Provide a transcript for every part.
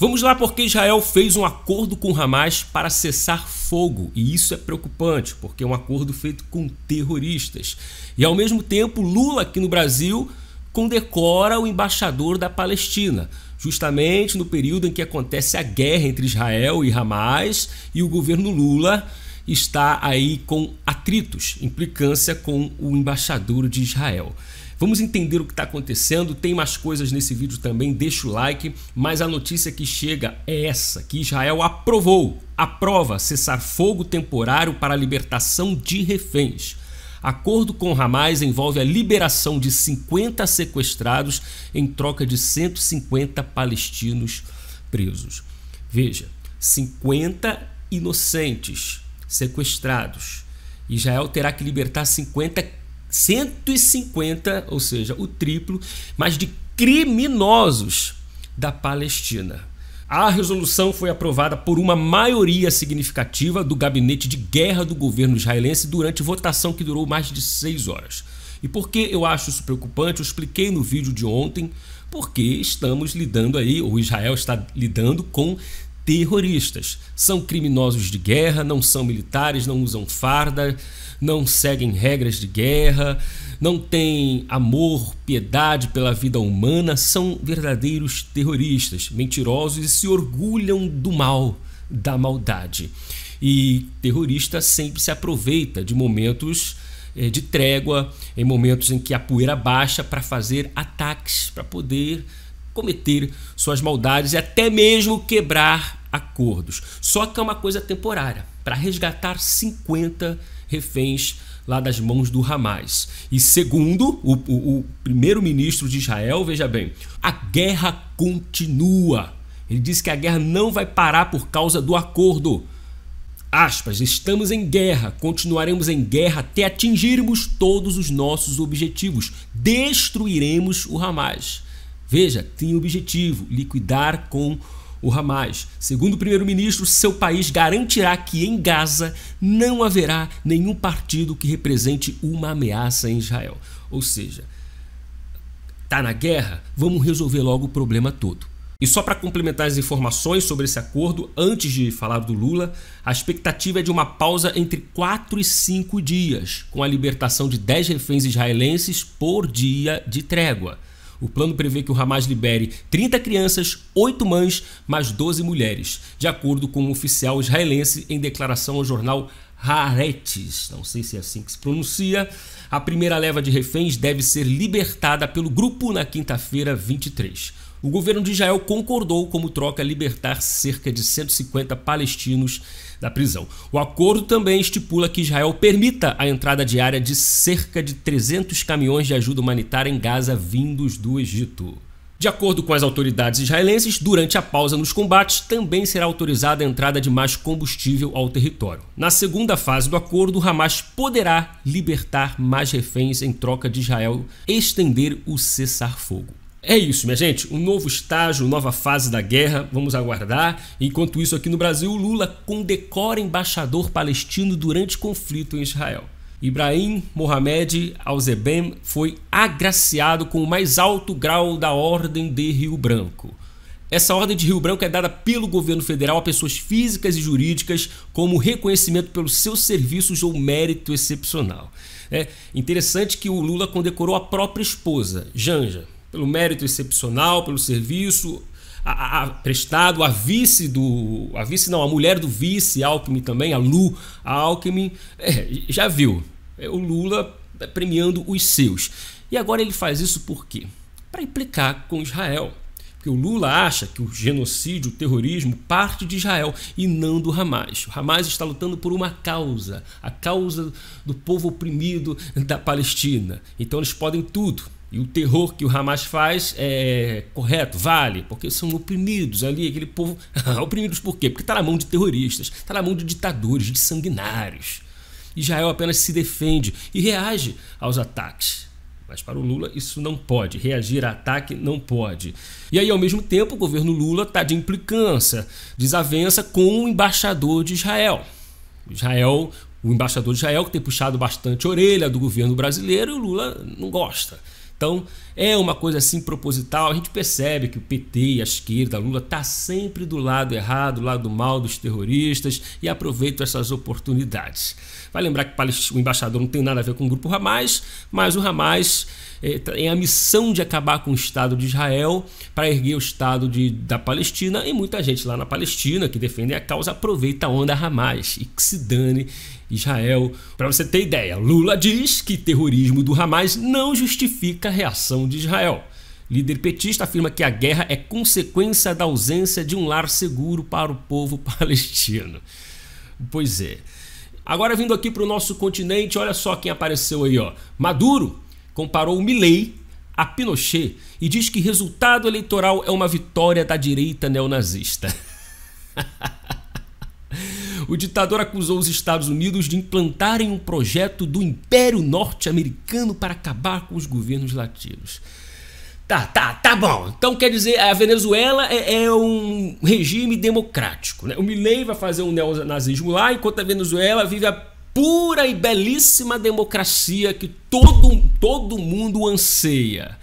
Vamos lá, porque Israel fez um acordo com Hamas para cessar fogo, e isso é preocupante, porque é um acordo feito com terroristas. E ao mesmo tempo, Lula aqui no Brasil condecora o embaixador da Palestina, justamente no período em que acontece a guerra entre Israel e Hamas, e o governo Lula está aí com atritos, implicância com o embaixador de Israel. Vamos entender o que está acontecendo. Tem mais coisas nesse vídeo também, deixa o like. Mas a notícia que chega é essa: que Israel aprovou, aprova cessar fogo temporário para a libertação de reféns. Acordo com Hamas envolve a liberação de 50 sequestrados em troca de 150 palestinos presos. Veja, 50 inocentes sequestrados. Israel terá que libertar 50 150, ou seja, o triplo, mais de criminosos da Palestina. A resolução foi aprovada por uma maioria significativa do gabinete de guerra do governo israelense durante votação que durou mais de seis horas. E por que eu acho isso preocupante? Eu expliquei no vídeo de ontem, porque estamos lidando aí, ou Israel está lidando com terroristas. São criminosos de guerra, não são militares, não usam farda, não seguem regras de guerra, não têm amor, piedade pela vida humana, são verdadeiros terroristas, mentirosos e se orgulham do mal, da maldade. E terrorista sempre se aproveita de momentos eh, de trégua, em momentos em que a poeira baixa para fazer ataques, para poder cometer suas maldades e até mesmo quebrar acordos. Só que é uma coisa temporária para resgatar 50 reféns lá das mãos do Hamas. E segundo o, o, o primeiro-ministro de Israel, veja bem, a guerra continua. Ele disse que a guerra não vai parar por causa do acordo. Aspas, estamos em guerra, continuaremos em guerra até atingirmos todos os nossos objetivos. Destruiremos o Hamas. Veja, tem objetivo: liquidar com o Hamas. Segundo o primeiro-ministro, seu país garantirá que em Gaza não haverá nenhum partido que represente uma ameaça em Israel. Ou seja, tá na guerra, vamos resolver logo o problema todo. E só para complementar as informações sobre esse acordo, antes de falar do Lula, a expectativa é de uma pausa entre 4 e 5 dias, com a libertação de 10 reféns israelenses por dia de trégua. O plano prevê que o Hamas libere 30 crianças, 8 mães, mais 12 mulheres, de acordo com um oficial israelense em declaração ao jornal Haaretz. Não sei se é assim que se pronuncia. A primeira leva de reféns deve ser libertada pelo grupo na quinta-feira 23. O governo de Israel concordou como troca libertar cerca de 150 palestinos da prisão. O acordo também estipula que Israel permita a entrada diária de cerca de 300 caminhões de ajuda humanitária em Gaza vindos do Egito. De acordo com as autoridades israelenses, durante a pausa nos combates também será autorizada a entrada de mais combustível ao território. Na segunda fase do acordo, Hamas poderá libertar mais reféns em troca de Israel estender o cessar-fogo. É isso, minha gente. Um novo estágio, nova fase da guerra. Vamos aguardar. Enquanto isso, aqui no Brasil, Lula condecora embaixador palestino durante conflito em Israel. Ibrahim Mohamed Alzebem foi agraciado com o mais alto grau da Ordem de Rio Branco. Essa ordem de Rio Branco é dada pelo governo federal a pessoas físicas e jurídicas como reconhecimento pelos seus serviços ou mérito excepcional. É interessante que o Lula condecorou a própria esposa, Janja, pelo mérito excepcional, pelo serviço a, a, prestado, a vice do. A vice não, a mulher do vice Alckmin também, a Lu a Alckmin, é, já viu. É, o Lula premiando os seus. E agora ele faz isso por quê? Para implicar com Israel. Porque o Lula acha que o genocídio, o terrorismo, parte de Israel e não do Hamas. O Hamas está lutando por uma causa, a causa do povo oprimido da Palestina. Então eles podem tudo. E o terror que o Hamas faz é correto, vale, porque são oprimidos ali, aquele povo. oprimidos por quê? Porque está na mão de terroristas, está na mão de ditadores, de sanguinários. Israel apenas se defende e reage aos ataques. Mas para o Lula isso não pode, reagir a ataque não pode. E aí, ao mesmo tempo, o governo Lula está de implicância, desavença com o embaixador de Israel. Israel, o embaixador de Israel, que tem puxado bastante a orelha do governo brasileiro, e o Lula não gosta. Então é uma coisa assim proposital. A gente percebe que o PT, a esquerda, a Lula está sempre do lado errado, do lado mal dos terroristas e aproveitam essas oportunidades. Vai lembrar que o embaixador não tem nada a ver com o grupo Hamas, mas o Hamas eh, tem tá a missão de acabar com o Estado de Israel para erguer o Estado de, da Palestina e muita gente lá na Palestina que defende a causa aproveita a onda Hamas e que se dane Israel. Para você ter ideia, Lula diz que terrorismo do Hamas não justifica a reação de Israel. Líder petista afirma que a guerra é consequência da ausência de um lar seguro para o povo palestino. Pois é. Agora vindo aqui para o nosso continente, olha só quem apareceu aí, ó. Maduro comparou o Milley a Pinochet e diz que resultado eleitoral é uma vitória da direita neonazista. o ditador acusou os Estados Unidos de implantarem um projeto do Império Norte-Americano para acabar com os governos latinos. Tá, tá, tá bom. Então quer dizer, a Venezuela é, é um regime democrático. Né? O Milley vai fazer um neonazismo lá, enquanto a Venezuela vive a pura e belíssima democracia que todo, todo mundo anseia.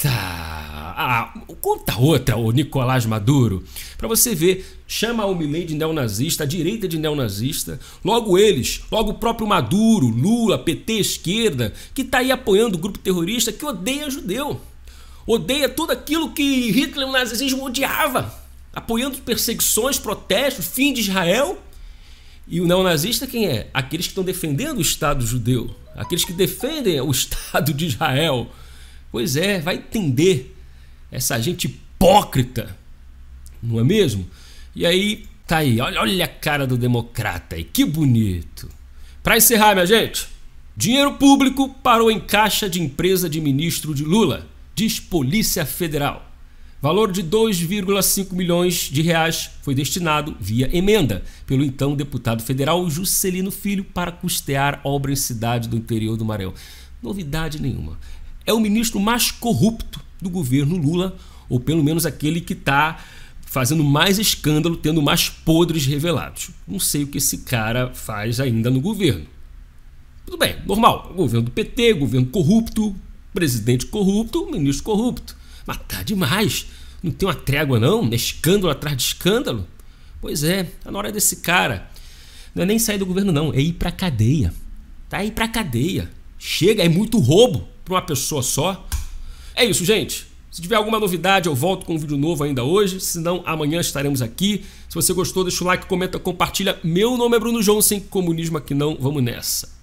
Tá. Ah, conta outra, o Nicolás Maduro. Para você ver, chama o Milley de neonazista, a direita de neonazista, logo eles, logo o próprio Maduro, Lula, PT, esquerda, que tá aí apoiando o grupo terrorista que odeia judeu. Odeia tudo aquilo que Hitler e o nazismo odiava, apoiando perseguições, protestos, fim de Israel. E o neonazista quem é? Aqueles que estão defendendo o Estado judeu, aqueles que defendem o Estado de Israel Pois é, vai entender essa gente hipócrita, não é mesmo? E aí, tá aí, olha, olha a cara do democrata aí, que bonito. Para encerrar, minha gente, dinheiro público parou em caixa de empresa de ministro de Lula, diz Polícia Federal. Valor de 2,5 milhões de reais foi destinado via emenda pelo então deputado federal Juscelino Filho para custear obra em cidade do interior do Maranhão. Novidade nenhuma é o ministro mais corrupto do governo Lula, ou pelo menos aquele que está fazendo mais escândalo, tendo mais podres revelados. Não sei o que esse cara faz ainda no governo. Tudo bem, normal. Governo do PT, governo corrupto, presidente corrupto, ministro corrupto. Mas tá demais. Não tem uma trégua, não. É escândalo atrás de escândalo. Pois é, tá na hora desse cara. Não é nem sair do governo, não. É ir pra cadeia. Tá ir pra cadeia. Chega, é muito roubo para uma pessoa só. É isso, gente. Se tiver alguma novidade, eu volto com um vídeo novo ainda hoje. Se não, amanhã estaremos aqui. Se você gostou, deixa o like, comenta, compartilha. Meu nome é Bruno Johnson, comunismo aqui não, vamos nessa.